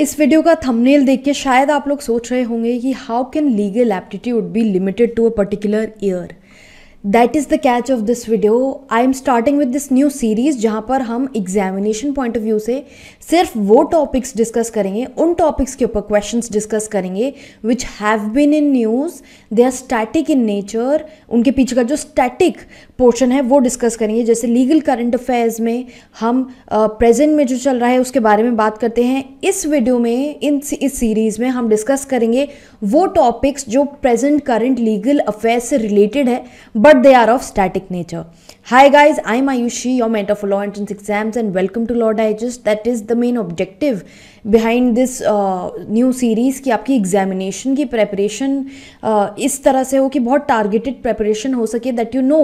इस वीडियो का थंबनेल देख के शायद आप लोग सोच रहे होंगे कि how can legal aptitude be limited to a particular year that is the catch of this video I am starting with this new series जहाँ पर हम एग्जामिनेशन पॉइंट ऑफ व्यू से सिर्फ वो टॉपिक्स डिस्कस करेंगे उन टॉपिक्स के ऊपर क्वेश्चन डिस्कस करेंगे which have been in news they are static in nature उनके पीछे का जो स्टैटिक पोर्शन है वो डिस्कस करेंगे जैसे लीगल करंट अफेयर्स में हम प्रेजेंट uh, में जो चल रहा है उसके बारे में बात करते हैं इस वीडियो में इन इस सीरीज़ में हम डिस्कस करेंगे वो टॉपिक्स जो प्रेजेंट करंट लीगल अफेयर्स से रिलेटेड है but but they are of static nature. Hi guys, I'm Ayushi, your mentor for law entrance exams and welcome to Law Digest. That is the main objective behind this new series कि आपकी examination की preparation uh, इस तरह से हो कि बहुत targeted preparation हो सके that you know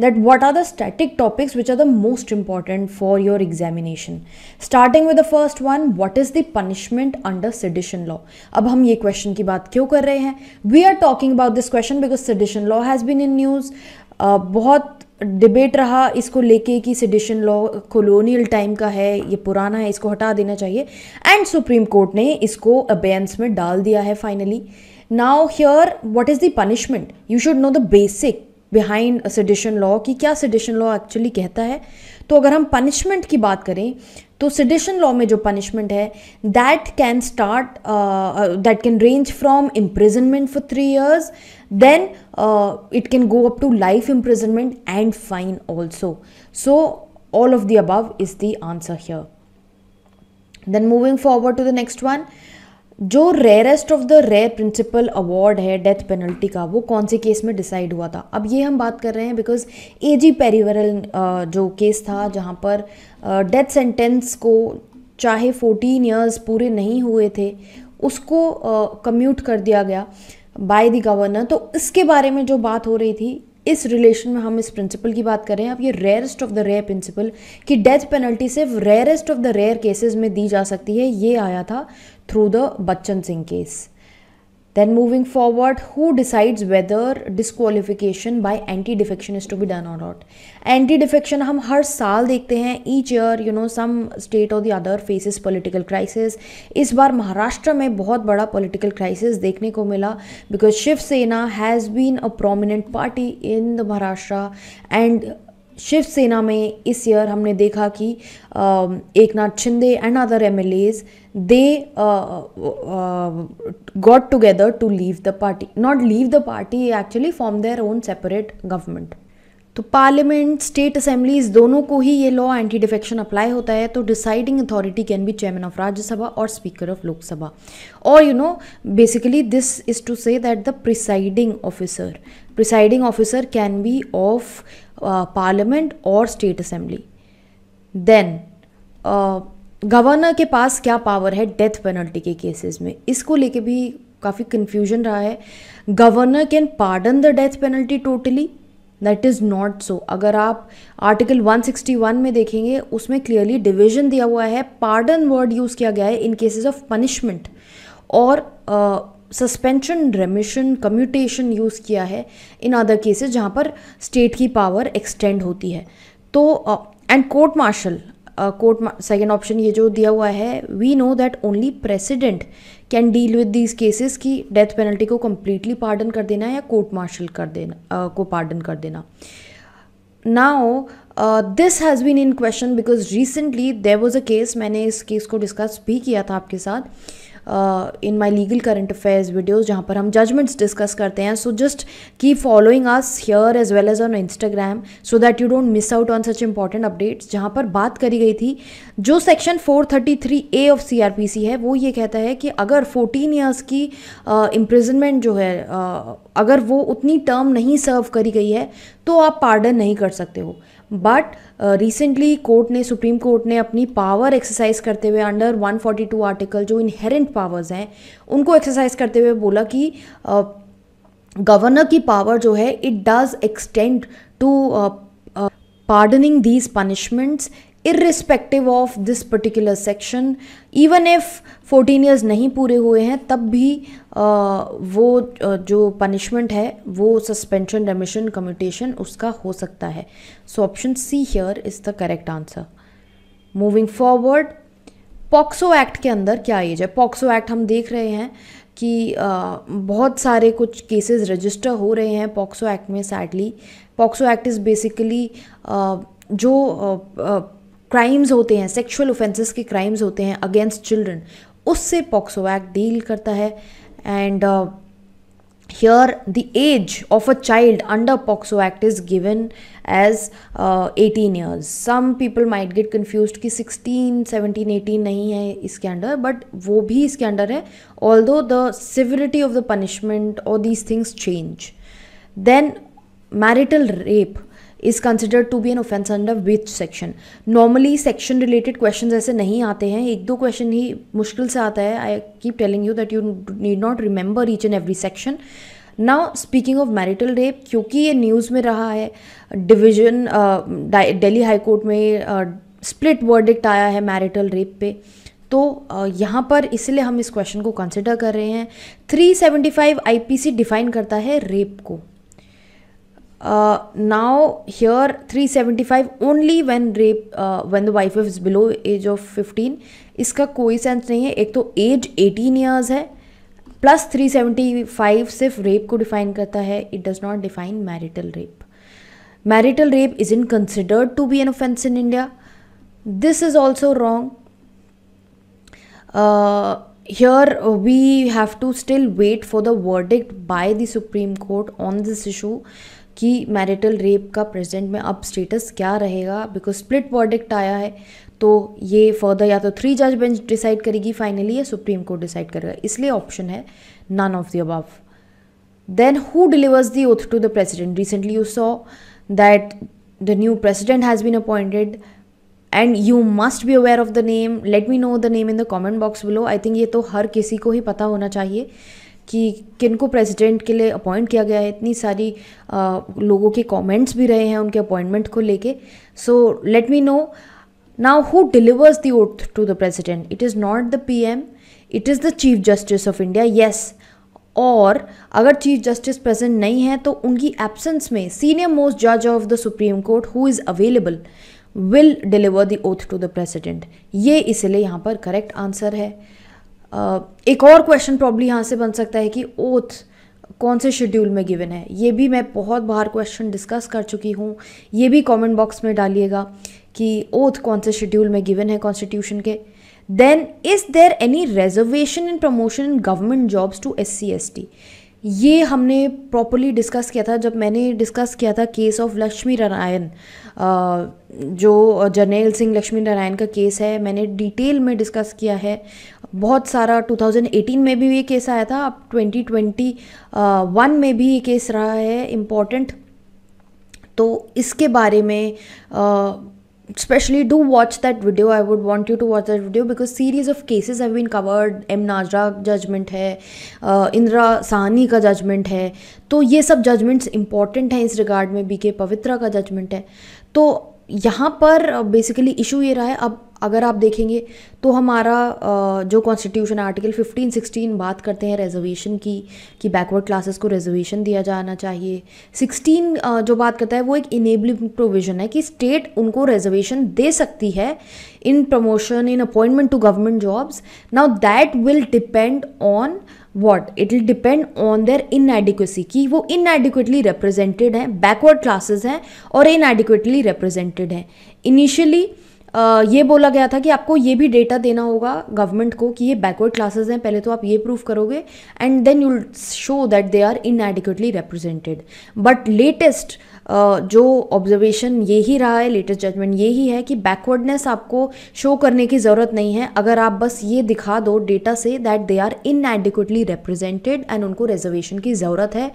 that what are the static topics which are the most important for your examination starting with the first one what is the punishment under sedition law अब हम ये question की बात क्यों कर रहे हैं we are talking about this question because sedition law has been in news बहुत डिबेट रहा इसको लेके कि सिडिशन लॉ कॉलोनियल टाइम का है ये पुराना है इसको हटा देना चाहिए एंड सुप्रीम कोर्ट ने इसको अबेंस में डाल दिया है finally now here what is the punishment you should know the basic behind sedition law कि क्या सिडिशन लॉ एक्चुअली कहता है तो अगर हम पनिशमेंट की बात करें तो सिडिशन लॉ में जो पनिशमेंट है that can start that can range from imprisonment for three years then it can go up to life imprisonment and fine also so all of the above is the answer here then moving forward to the next one जो rarest of the rare principle award है death penalty का वो कौन से case में decide हुआ था अब ये हम बात कर रहे हैं बिकॉज ए जी पेरीवरल जो केस था जहाँ पर डेथ सेंटेंस को चाहे 14 इयर्स पूरे नहीं हुए थे उसको कम्यूट कर दिया गया बाय द गवर्नर तो इसके बारे में जो बात हो रही थी इस रिलेशन में हम इस प्रिंसिपल की बात करें अब ये rarest of the rare principle कि डेथ पेनल्टी सिर्फ rarest of the rare cases में दी जा सकती है ये आया था through the Bachchan Singh case Then moving forward, who decides whether disqualification by anti-defection is to be done or not? Anti-defection hum har saal dekhte hain each year you know some state or the other faces political crisis. is bar maharashtra mein bahut bada political crisis dekhne ko mila because Shiv Sena has been a prominent party in the Maharashtra and Shiv Sena में इस year हमने देखा कि Eknath Shinde and other M L As they got uh, to leave the party not leave the party actually form their own separate government तो parliament state assemblies दोनों को ही ये law anti defection apply होता है तो deciding authority can be chairman of Rajya Sabha और speaker of Lok Sabha और you know basically this is to say that the presiding officer presiding officer can be of parliament और state assembly then governor के पास क्या power है डेथ पेनल्टी के cases में इसको लेके भी काफ़ी कन्फ्यूजन रहा है governor can pardon the death penalty totally that is not so अगर आप आर्टिकल 161 में देखेंगे उसमें क्लियरली डिविजन दिया हुआ है पार्डन वर्ड यूज़ किया गया है इन केसेस ऑफ पनिशमेंट और uh, suspension remission commutation use किया है इन अदर केसेस जहाँ पर स्टेट की पावर एक्सटेंड होती है तो and court martial court second option ये जो दिया हुआ है we know that only president can deal with these cases की डेथ पेनल्टी को कम्प्लीटली पार्डन कर देना या कोर्ट मार्शल कर देना uh, को पार्डन कर देना now this has been in question because recently there was a case मैंने इस केस को डिस्कस भी किया था आपके साथ in my legal current affairs videos जहाँ पर हम जजमेंट्स डिस्कस करते हैं so just keep following us here as well as on Instagram so that you don't miss out on such important updates जहाँ पर बात करी गई थी जो सेक्शन 433 ए ऑफ सीआरपीसी है वो ये कहता है कि अगर 14 ईयर्स की इम्प्रिजनमेंट uh, जो है uh, अगर वो उतनी टर्म नहीं सर्व करी गई है तो आप पार्डन नहीं कर सकते हो बट रिसेंटली कोर्ट ने सुप्रीम कोर्ट ने अपनी पावर एक्सरसाइज करते हुए अंडर 142 आर्टिकल जो इनहेरेंट पावर्स हैं उनको एक्सरसाइज करते हुए बोला कि गवर्नर की पावर जो है it does extend to pardoning these punishments irrespective of this particular section even if fourteen years नहीं पूरे हुए हैं तब भी आ, वो जो पनिशमेंट है वो सस्पेंशन रेमिशन कम्यूटेशन उसका हो सकता है so option C here is the correct answer moving forward POCSO act के अंदर क्या एज है पॉक्सो एक्ट हम देख रहे हैं कि आ, बहुत सारे कुछ केसेस रजिस्टर हो रहे हैं पॉक्सो एक्ट में sadly POCSO act is basically जो आ, क्राइम्स होते हैं सेक्सुअल ऑफेंसेस के क्राइम्स होते हैं अगेंस्ट चिल्ड्रन उससे पॉक्सो एक्ट डील करता है and here the age of a child under POCSO act is given as eighteen 18 some people might get confuse कि 16 17 18 नहीं है इसके अंडर बट वो भी इसके अंडर है although the civility of the punishment और these things change then marital rape is considered to be an offence under which section normally section related question ऐसे नहीं आते हैं एक दो क्वेश्चन ही मुश्किल से आता है I keep telling you that you need not remember each and every section now speaking of marital rape क्योंकि ये न्यूज़ में रहा है डिविजन डेली हाई कोर्ट में स्प्लिट वर्डिक्ट आया है मैरिटल रेप पे तो यहाँ पर इसलिए हम इस क्वेश्चन को कंसिडर कर रहे हैं 375 आईपीसी डिफाइन करता है रेप को Uh, now here 375 only when rape uh, when the wife is below age of 15 इसका कोई सेंस नहीं है एक तो एज 18 इयर्स है प्लस 375 सिर्फ रेप को डिफाइन करता है it does not define marital rape marital rape is in considered to be an offence in India this is also wrong here we have to still wait for the verdict by the supreme court on this issue कि marital rape का present में अब status क्या रहेगा because split verdict आया है तो ये फर्दर या तो थ्री जज बेंच डिसाइड करेगी फाइनली या सुप्रीम कोर्ट डिसाइड करेगा इसलिए ऑप्शन है none of the above then who delivers the oath to the president recently you saw that the new president has been appointed and you must be aware of the name let me know the name in the comment box below I think ये तो हर किसी को ही पता होना चाहिए कि किन को प्रेसिडेंट के लिए अपॉइंट किया गया है इतनी सारी आ, लोगों के कमेंट्स भी रहे हैं उनके अपॉइंटमेंट को लेके so let me know now who delivers the oath to the president it is not the P M it is the chief justice of India yes और अगर चीफ जस्टिस प्रेजेंट नहीं है तो उनकी एब्सेंस में senior most जज of the supreme court who is available will deliver the oath to the president ये इसलिए यहाँ पर करेक्ट आंसर है एक और क्वेश्चन प्रॉब्ली यहाँ से बन सकता है कि ओथ कौन से शेड्यूल में गिवन है ये भी मैं बहुत बार क्वेश्चन डिस्कस कर चुकी हूँ ये भी कमेंट बॉक्स में डालिएगा कि ओथ कौन से शेड्यूल में गिवन है कॉन्स्टिट्यूशन के then is there any reservation in promotion in government jobs to S C S T ये हमने प्रॉपरली डिस्कस किया था जब मैंने डिस्कस किया था केस ऑफ लक्ष्मी नारायण जो जर्नेल सिंह लक्ष्मी नारायण का केस है मैंने डिटेल में डिस्कस किया है बहुत सारा 2018 में भी ये केस आया था अब 2021 में भी ये केस रहा है इम्पॉर्टेंट तो इसके बारे में specially do watch that video I would want you to watch that video because series of cases have been covered M Nagaraj judgment है इंदिरा सहनी का जजमेंट है तो ये सब जजमेंट्स इंपॉर्टेंट हैं इस रिगार्ड में बी के पवित्रा का जजमेंट है तो यहाँ पर बेसिकली uh, इशू ये रहा है अब अगर आप देखेंगे तो हमारा जो कॉन्स्टिट्यूशन आर्टिकल 15 16 बात करते हैं रिजर्वेशन की कि बैकवर्ड क्लासेस को रिजर्वेशन दिया जाना चाहिए 16 जो बात करता है वो एक इनेबलिंग प्रोविज़न है कि स्टेट उनको रिजर्वेशन दे सकती है in promotion in appointment to government jobs now that will depend on what it will depend on their in inadequacy कि वो इनएडिक्वेटली रिप्रेजेंटेड हैं बैकवर्ड क्लासेस हैं और इनएडिक्वेटली रिप्रेजेंटेड हैं इनिशियली ये बोला गया था कि आपको ये भी डेटा देना होगा गवर्नमेंट को कि ये बैकवर्ड क्लासेस हैं पहले तो आप ये प्रूफ करोगे and then you show that they are inadequately represented but latest जो ऑब्जर्वेशन ये ही रहा है लेटेस्ट जजमेंट ये ही है कि बैकवर्डनेस आपको शो करने की ज़रूरत नहीं है अगर आप बस ये दिखा दो डेटा से that they are inadequately represented and उनको रिजर्वेशन की ज़रूरत है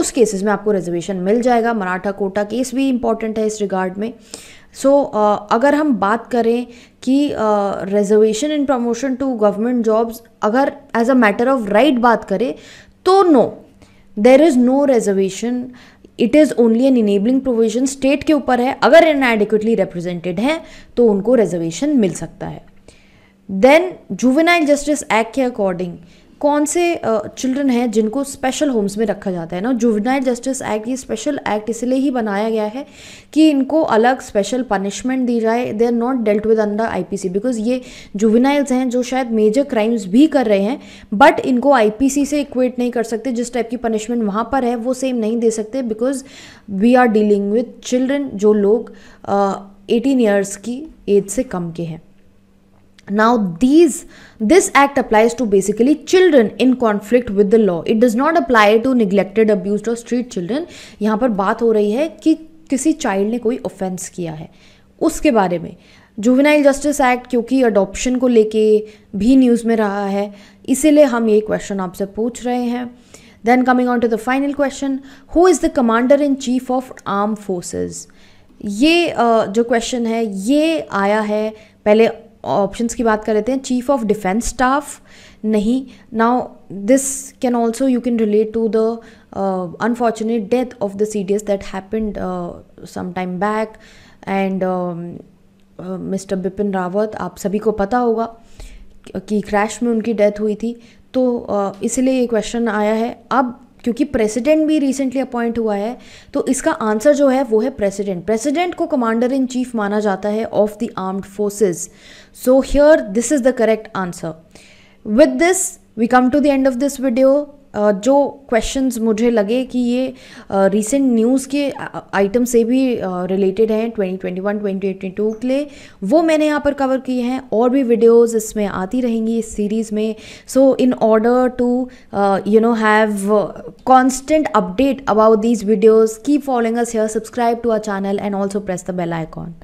उस केसेस में आपको रिजर्वेशन मिल जाएगा मराठा कोटा केस भी इंपॉर्टेंट है इस रिगार्ड में uh, सो so, uh, अगर हम बात करें कि reservation in promotion to government jobs अगर as a matter of right बात करें तो no there is no reservation it is only an enabling provision state के ऊपर है अगर इन एडिक्वेटली रिप्रेजेंटेड हैं तो उनको रिजर्वेशन मिल सकता है देन जुवेनाइल जस्टिस एक्ट के अकॉर्डिंग कौन से चिल्ड्रन हैं जिनको स्पेशल होम्स में रखा जाता है ना जुवनाइल जस्टिस एक्ट ये स्पेशल एक्ट इसलिए ही बनाया गया है कि इनको अलग स्पेशल पनिशमेंट दी जाए they are not dealt with under IPC because ये जुवनाइल्स हैं जो शायद मेजर क्राइम्स भी कर रहे हैं बट इनको आईपीसी से इक्वेट नहीं कर सकते जिस टाइप की पनिशमेंट वहाँ पर है वो सेम नहीं दे सकते because we are dealing with children जो लोग एटीन uh, ईयर्स की एज से कम के हैं now these this act applies to basically children in conflict with the law it does not apply to neglected abused or street children यहाँ पर बात हो रही है कि किसी चाइल्ड ने कोई ऑफेंस किया है उसके बारे में जुवेनाइल जस्टिस एक्ट क्योंकि अडॉप्शन को लेके भी न्यूज़ में रहा है इसीलिए हम ये क्वेश्चन आपसे पूछ रहे हैं then coming on to the final question who is the commander in chief of arm forces ये uh, जो क्वेश्चन है ये आया है पहले ऑप्शंस की बात कर लेते हैं चीफ ऑफ डिफेंस स्टाफ नहीं now this can also you can relate to the unfortunate death of the C D S that happened sometime back and mister Bipin Rawat आप सभी को पता होगा कि क्रैश में उनकी डेथ हुई थी तो uh, इसलिए ये क्वेश्चन आया है अब क्योंकि प्रेसिडेंट भी रिसेंटली अपॉइंट हुआ है तो इसका आंसर जो है वो है प्रेसिडेंट प्रेसिडेंट को कमांडर इन चीफ माना जाता है of the armed forces so here this is the correct answer with this we come to the end of this video जो क्वेश्चंस मुझे लगे कि ये रिसेंट न्यूज़ के आइटम से भी रिलेटेड हैं 2021 2022 के लिए वो मैंने यहाँ पर कवर किए हैं और भी वीडियोस इसमें आती रहेंगी इस सीरीज़ में so in order to you know have constant update about these videos keep following us here subscribe to our channel and also press the bell icon